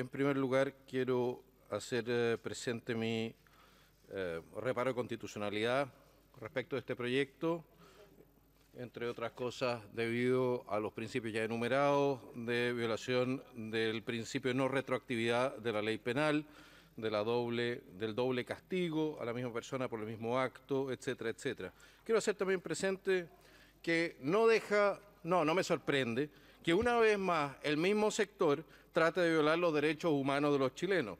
en primer lugar, quiero hacer eh, presente mi eh, reparo de constitucionalidad respecto de este proyecto, entre otras cosas debido a los principios ya enumerados de violación del principio de no retroactividad de la ley penal, del doble castigo a la misma persona por el mismo acto, etcétera, etcétera. Quiero hacer también presente que no deja no, no me sorprende que una vez más el mismo sector trate de violar los derechos humanos de los chilenos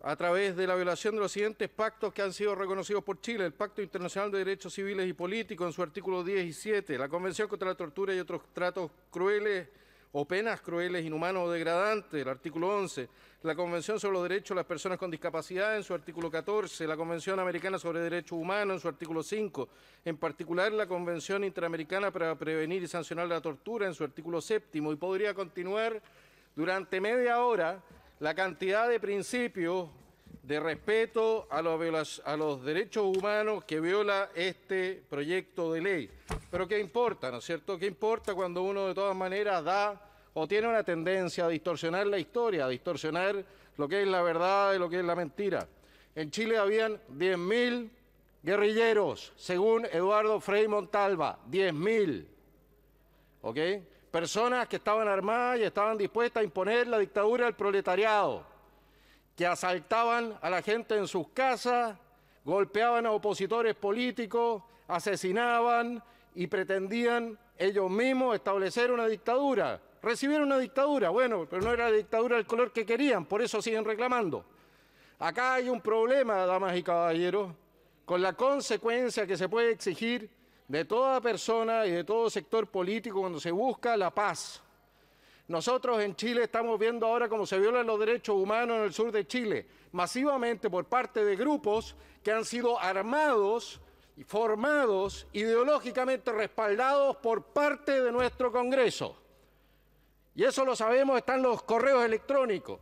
a través de la violación de los siguientes pactos que han sido reconocidos por Chile, el Pacto Internacional de Derechos Civiles y Políticos en su artículo 10 y la Convención contra la Tortura y otros tratos crueles o penas crueles, inhumanas o degradantes, el artículo 11, la Convención sobre los Derechos de las Personas con Discapacidad, en su artículo 14, la Convención Americana sobre Derechos Humanos, en su artículo 5, en particular la Convención Interamericana para Prevenir y Sancionar la Tortura, en su artículo 7, y podría continuar durante media hora la cantidad de principios de respeto a los derechos humanos que viola este proyecto de ley. Pero ¿qué importa, no es cierto? ¿Qué importa cuando uno de todas maneras da o tiene una tendencia a distorsionar la historia, a distorsionar lo que es la verdad y lo que es la mentira? En Chile habían 10.000 guerrilleros, según Eduardo Frei Montalva, 10.000. ¿Ok? Personas que estaban armadas y estaban dispuestas a imponer la dictadura al proletariado, que asaltaban a la gente en sus casas, golpeaban a opositores políticos, asesinaban, y pretendían ellos mismos establecer una dictadura. Recibieron una dictadura, bueno, pero no era la dictadura del color que querían, por eso siguen reclamando. Acá hay un problema, damas y caballeros, con la consecuencia que se puede exigir de toda persona y de todo sector político cuando se busca la paz. Nosotros en Chile estamos viendo ahora cómo se violan los derechos humanos en el sur de Chile, masivamente por parte de grupos que han sido armados formados ideológicamente respaldados por parte de nuestro Congreso. Y eso lo sabemos, están los correos electrónicos.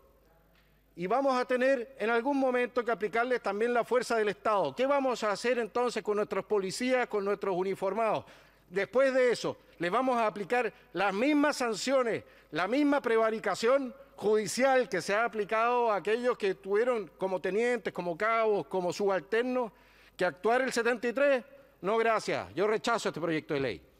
Y vamos a tener en algún momento que aplicarles también la fuerza del Estado. ¿Qué vamos a hacer entonces con nuestros policías, con nuestros uniformados? Después de eso, les vamos a aplicar las mismas sanciones, la misma prevaricación judicial que se ha aplicado a aquellos que tuvieron como tenientes, como cabos, como subalternos ¿Que actuar el 73? No, gracias. Yo rechazo este proyecto de ley.